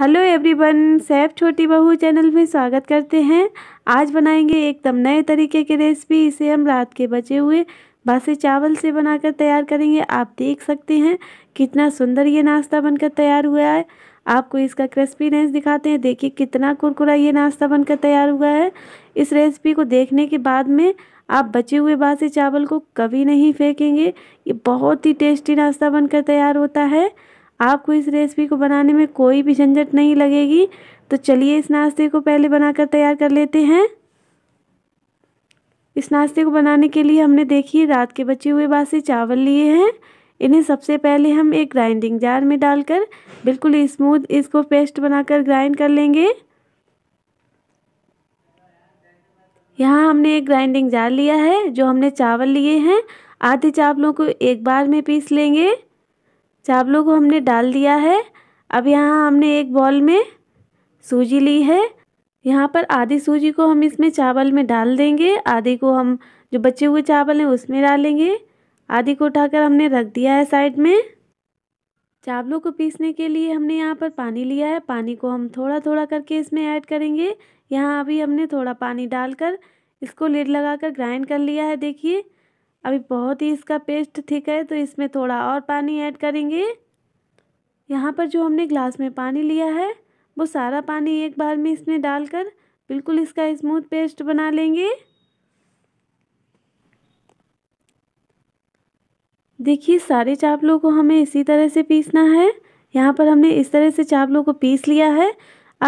hello everyone Saif छोटी बहू channel में स्वागत करते हैं आज बनाएंगे एकदम नए तरीके की रेसिपी इसे हम रात के बचे हुए बासे चावल से बनाकर तैयार करेंगे आप देख सकते हैं कितना सुंदर ये नाश्ता बनकर तैयार हुआ है आपको इसका क्रिस्पीनेस दिखाते हैं देखिए कितना कुरकुरा ये नाश्ता बनकर तैयार हुआ है इस रेसिपी को देखने के बाद में आप बचे हुए बासी चावल को कभी नहीं फेंकेंगे ये बहुत ही टेस्टी नाश्ता बनकर तैयार होता है आपको इस रेसिपी को बनाने में कोई भी झंझट नहीं लगेगी तो चलिए इस नाश्ते को पहले बनाकर तैयार कर लेते हैं इस नाश्ते को बनाने के लिए हमने देखिए रात के बचे हुए बासी चावल लिए हैं इन्हें सबसे पहले हम एक ग्राइंडिंग जार में डालकर बिल्कुल स्मूथ इसको पेस्ट बनाकर ग्राइंड कर लेंगे यहाँ हमने एक ग्राइंडिंग जार लिया है जो हमने चावल लिए हैं आधे चावलों को एक बार में पीस लेंगे चावलों को हमने डाल दिया है अब यहाँ हमने एक बॉल में सूजी ली है यहाँ पर आधी सूजी को हम इसमें चावल में डाल देंगे आधी को हम जो बचे हुए चावल हैं उसमें डालेंगे आधी को उठाकर हमने रख दिया है साइड में चावलों को पीसने के लिए हमने यहाँ पर पानी लिया है पानी को हम थोड़ा थोड़ा करके इसमें ऐड करेंगे यहाँ अभी हमने थोड़ा पानी डालकर इसको लेड लगाकर ग्राइंड कर लिया है देखिए अभी बहुत ही इसका पेस्ट थिक है तो इसमें थोड़ा और पानी ऐड करेंगे यहाँ पर जो हमने ग्लास में पानी लिया है वो सारा पानी एक बार में इसमें डालकर बिल्कुल इसका स्मूथ पेस्ट बना लेंगे देखिए सारे चावलों को हमें इसी तरह से पीसना है यहाँ पर हमने इस तरह से चावलों को पीस लिया है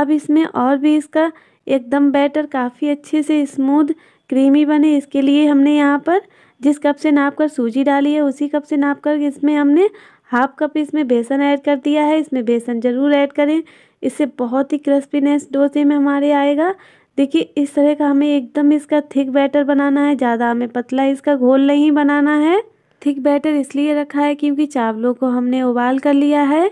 अब इसमें और भी इसका एकदम बैटर काफ़ी अच्छे से स्मूथ क्रीमी बने इसके लिए हमने यहाँ पर जिस कप से नाप कर सूजी डाली है उसी कप से नाप कर इसमें हमने हाफ कप इसमें बेसन ऐड कर दिया है इसमें बेसन ज़रूर ऐड करें इससे बहुत ही क्रिस्पीनेस डोसे में हमारे आएगा देखिए इस तरह का हमें एकदम इसका थिक बैटर बनाना है ज़्यादा हमें पतला इसका घोल नहीं बनाना है थिक बैटर इसलिए रखा है क्योंकि चावलों को हमने उबाल कर लिया है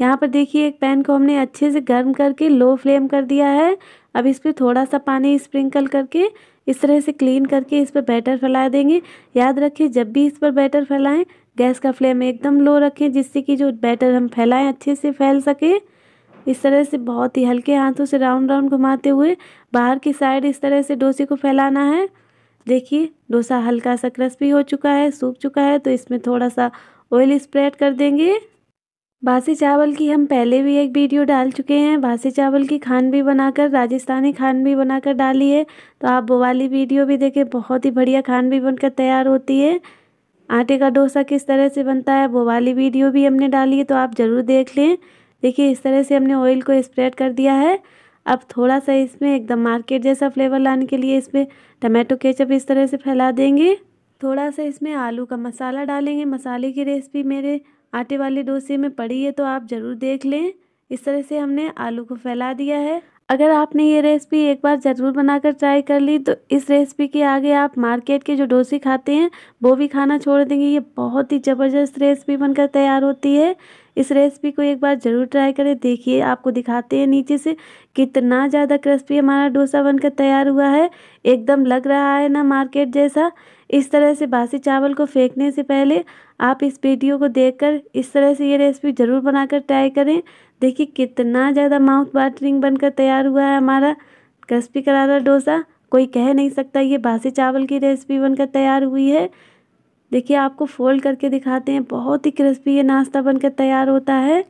यहाँ पर देखिए एक पैन को हमने अच्छे से गर्म करके लो फ्लेम कर दिया है अब इस पर थोड़ा सा पानी स्प्रिंकल करके इस तरह से क्लीन करके इस पर बैटर फैला देंगे याद रखिए जब भी इस पर बैटर फैलाएं गैस का फ्लेम एकदम लो रखें जिससे कि जो बैटर हम फैलाएं अच्छे से फैल सके इस तरह से बहुत ही हल्के हाथों से राउंड राउंड घुमाते हुए बाहर की साइड इस तरह से डोसे को फैलाना है देखिए डोसा हल्का सा क्रस्पी हो चुका है सूख चुका है तो इसमें थोड़ा सा ऑयल स्प्रेड कर देंगे बासी चावल की हम पहले भी एक वीडियो डाल चुके हैं बासी चावल की खान भी बनाकर राजस्थानी खान भी बनाकर डाली है तो आप वो वाली वीडियो भी देखें बहुत ही बढ़िया खान भी बनकर तैयार होती है आटे का डोसा किस तरह से बनता है वो वाली वीडियो भी हमने डाली है तो आप ज़रूर देख लें देखिए इस तरह से हमने ऑयल को स्प्रेड कर दिया है अब थोड़ा सा इसमें एकदम मार्केट जैसा फ्लेवर लाने के लिए इसमें टमाटो केचप इस तरह से फैला देंगे थोड़ा सा इसमें आलू का मसाला डालेंगे मसाले की रेसिपी मेरे आटे वाले डोसे में पड़ी है तो आप ज़रूर देख लें इस तरह से हमने आलू को फैला दिया है अगर आपने ये रेसिपी एक बार ज़रूर बनाकर ट्राई कर ली तो इस रेसिपी के आगे आप मार्केट के जो डोसे खाते हैं वो भी खाना छोड़ देंगे ये बहुत ही ज़बरदस्त रेसिपी बनकर तैयार होती है इस रेसिपी को एक बार ज़रूर ट्राई करें देखिए आपको दिखाते हैं नीचे से कितना ज़्यादा क्रिस्पी हमारा डोसा बनकर तैयार हुआ है एकदम लग रहा है ना मार्केट जैसा इस तरह से बासी चावल को फेंकने से पहले आप इस वीडियो को देखकर इस तरह से ये रेसिपी ज़रूर बनाकर ट्राई करें देखिए कितना ज़्यादा माउथ वाटरिंग बनकर तैयार हुआ है हमारा क्रिस्पी करारा डोसा कोई कह नहीं सकता ये बासी चावल की रेसिपी बनकर तैयार हुई है देखिए आपको फोल्ड करके दिखाते हैं बहुत ही क्रिस्पी ये नाश्ता बनकर तैयार होता है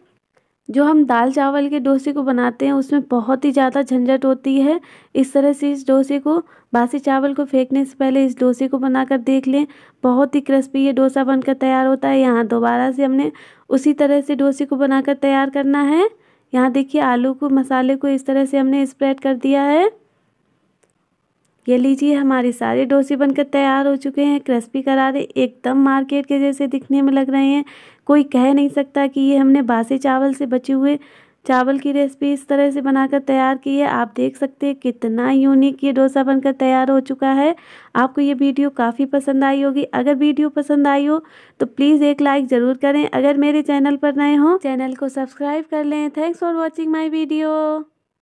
जो हम दाल चावल के डोसे को बनाते हैं उसमें बहुत ही ज़्यादा झंझट होती है इस तरह से इस डोसे को बासी चावल को फेंकने से पहले इस डोसे को बनाकर देख लें बहुत ही क्रिस्पी ये डोसा बनकर तैयार होता है यहाँ दोबारा से हमने उसी तरह से डोसे को बनाकर तैयार करना है यहाँ देखिए आलू को मसाले को इस तरह से हमने स्प्रेड कर दिया है ये लीजिए हमारे सारे डोसे बनकर तैयार हो चुके हैं क्रिस्पी करारे एकदम मार्केट के जैसे दिखने में लग रहे हैं कोई कह नहीं सकता कि ये हमने बासी चावल से बचे हुए चावल की रेसिपी इस तरह से बनाकर तैयार की है आप देख सकते हैं कितना यूनिक ये डोसा बनकर तैयार हो चुका है आपको ये वीडियो काफ़ी पसंद आई होगी अगर वीडियो पसंद आई हो तो प्लीज़ एक लाइक ज़रूर करें अगर मेरे चैनल पर नए हों चैनल को सब्सक्राइब कर लें thanks for watching my video